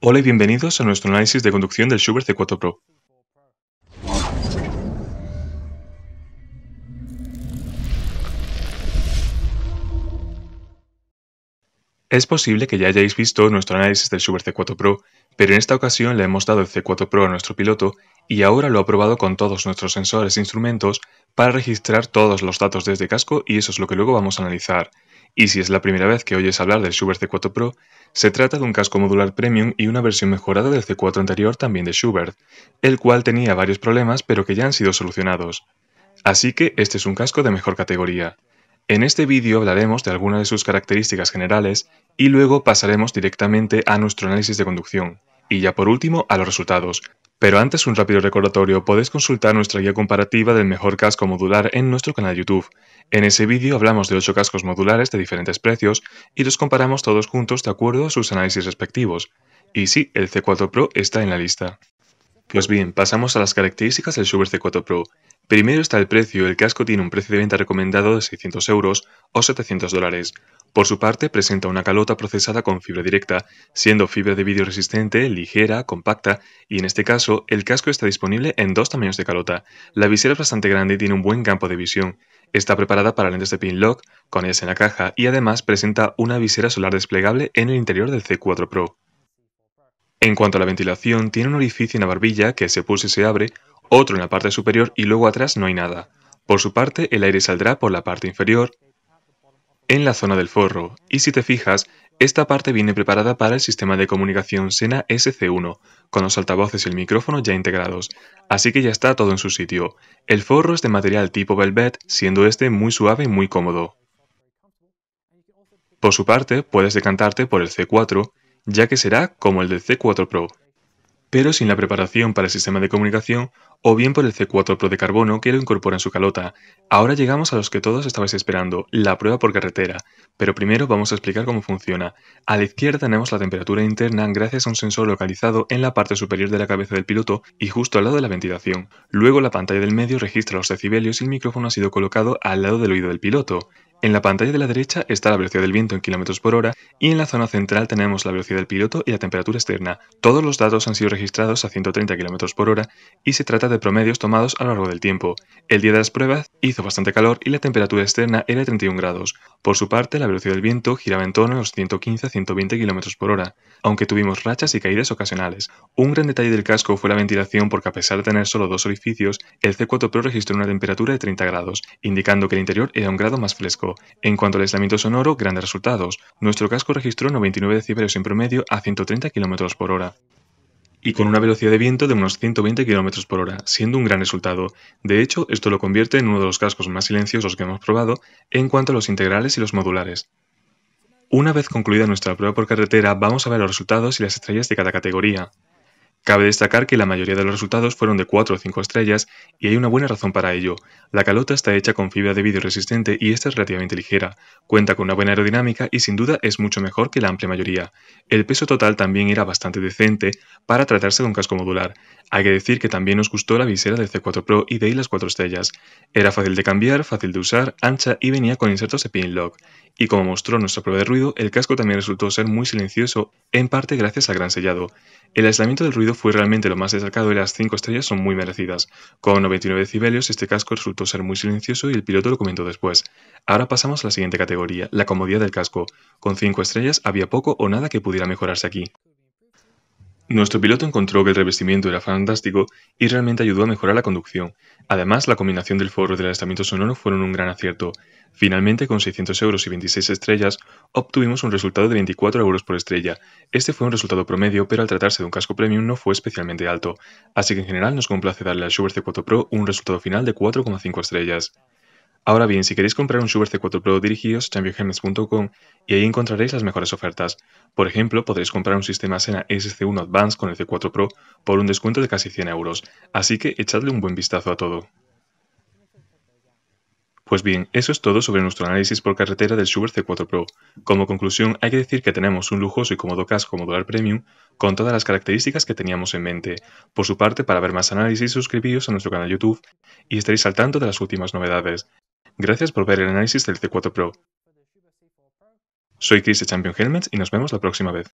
Hola y bienvenidos a nuestro análisis de conducción del Schubert C4 Pro. Es posible que ya hayáis visto nuestro análisis del Schubert C4 Pro, pero en esta ocasión le hemos dado el C4 Pro a nuestro piloto y ahora lo ha probado con todos nuestros sensores e instrumentos para registrar todos los datos desde este casco y eso es lo que luego vamos a analizar. Y si es la primera vez que oyes hablar del Schubert C4 Pro, se trata de un casco modular premium y una versión mejorada del C4 anterior también de Schubert, el cual tenía varios problemas pero que ya han sido solucionados. Así que este es un casco de mejor categoría. En este vídeo hablaremos de algunas de sus características generales y luego pasaremos directamente a nuestro análisis de conducción. Y ya por último a los resultados, pero antes un rápido recordatorio, podéis consultar nuestra guía comparativa del mejor casco modular en nuestro canal YouTube. En ese vídeo hablamos de 8 cascos modulares de diferentes precios y los comparamos todos juntos de acuerdo a sus análisis respectivos. Y sí, el C4 Pro está en la lista. Pues bien, pasamos a las características del Super C4 Pro. Primero está el precio, el casco tiene un precio de venta recomendado de 600 euros o 700 dólares. Por su parte, presenta una calota procesada con fibra directa, siendo fibra de vidrio resistente, ligera, compacta, y en este caso, el casco está disponible en dos tamaños de calota. La visera es bastante grande y tiene un buen campo de visión. Está preparada para lentes de pin lock, con ellas en la caja, y además presenta una visera solar desplegable en el interior del C4 Pro. En cuanto a la ventilación, tiene un orificio en la barbilla que se pulsa y se abre, otro en la parte superior y luego atrás no hay nada. Por su parte, el aire saldrá por la parte inferior, en la zona del forro, y si te fijas, esta parte viene preparada para el sistema de comunicación Sena SC1, con los altavoces y el micrófono ya integrados, así que ya está todo en su sitio. El forro es de material tipo velvet, siendo este muy suave y muy cómodo. Por su parte, puedes decantarte por el C4, ya que será como el del C4 Pro, pero sin la preparación para el sistema de comunicación o bien por el C4 Pro de carbono que lo incorpora en su calota. Ahora llegamos a los que todos estabais esperando, la prueba por carretera, pero primero vamos a explicar cómo funciona. A la izquierda tenemos la temperatura interna gracias a un sensor localizado en la parte superior de la cabeza del piloto y justo al lado de la ventilación. Luego la pantalla del medio registra los decibelios y el micrófono ha sido colocado al lado del oído del piloto. En la pantalla de la derecha está la velocidad del viento en kilómetros por hora y en la zona central tenemos la velocidad del piloto y la temperatura externa. Todos los datos han sido registrados a 130 kilómetros por hora y se trata de promedios tomados a lo largo del tiempo. El día de las pruebas hizo bastante calor y la temperatura externa era de 31 grados. Por su parte, la velocidad del viento giraba en torno a los 115 a 120 km por hora, aunque tuvimos rachas y caídas ocasionales. Un gran detalle del casco fue la ventilación porque a pesar de tener solo dos orificios, el C4 Pro registró una temperatura de 30 grados, indicando que el interior era un grado más fresco. En cuanto al aislamiento sonoro, grandes resultados. Nuestro casco registró 99 decibelios en promedio a 130 km por hora y con una velocidad de viento de unos 120 km por hora, siendo un gran resultado. De hecho, esto lo convierte en uno de los cascos más silenciosos que hemos probado en cuanto a los integrales y los modulares. Una vez concluida nuestra prueba por carretera, vamos a ver los resultados y las estrellas de cada categoría. Cabe destacar que la mayoría de los resultados fueron de 4 o 5 estrellas y hay una buena razón para ello. La calota está hecha con fibra de vidrio resistente y esta es relativamente ligera. Cuenta con una buena aerodinámica y sin duda es mucho mejor que la amplia mayoría. El peso total también era bastante decente para tratarse de un casco modular. Hay que decir que también nos gustó la visera del C4 Pro y de ahí las 4 estrellas. Era fácil de cambiar, fácil de usar, ancha y venía con insertos de pin y como mostró nuestra prueba de ruido, el casco también resultó ser muy silencioso, en parte gracias al gran sellado. El aislamiento del ruido fue realmente lo más destacado y las 5 estrellas son muy merecidas. Con 99 decibelios, este casco resultó ser muy silencioso y el piloto lo comentó después. Ahora pasamos a la siguiente categoría, la comodidad del casco. Con 5 estrellas había poco o nada que pudiera mejorarse aquí. Nuestro piloto encontró que el revestimiento era fantástico y realmente ayudó a mejorar la conducción. Además, la combinación del forro y del alestamiento sonoro fueron un gran acierto. Finalmente, con 600 euros y 26 estrellas, obtuvimos un resultado de 24 euros por estrella. Este fue un resultado promedio, pero al tratarse de un casco premium no fue especialmente alto, así que en general nos complace darle al Schubert C4 Pro un resultado final de 4,5 estrellas. Ahora bien, si queréis comprar un Schubert C4 Pro, dirigidos a championgems.com y ahí encontraréis las mejores ofertas. Por ejemplo, podréis comprar un sistema Sena SC1 Advance con el C4 Pro por un descuento de casi 100 euros, así que echadle un buen vistazo a todo. Pues bien, eso es todo sobre nuestro análisis por carretera del Schubert C4 Pro. Como conclusión, hay que decir que tenemos un lujoso y cómodo casco modular premium con todas las características que teníamos en mente. Por su parte, para ver más análisis, suscribíos a nuestro canal YouTube y estaréis al tanto de las últimas novedades. Gracias por ver el análisis del C4 Pro. Soy Chris de Champion Helmets y nos vemos la próxima vez.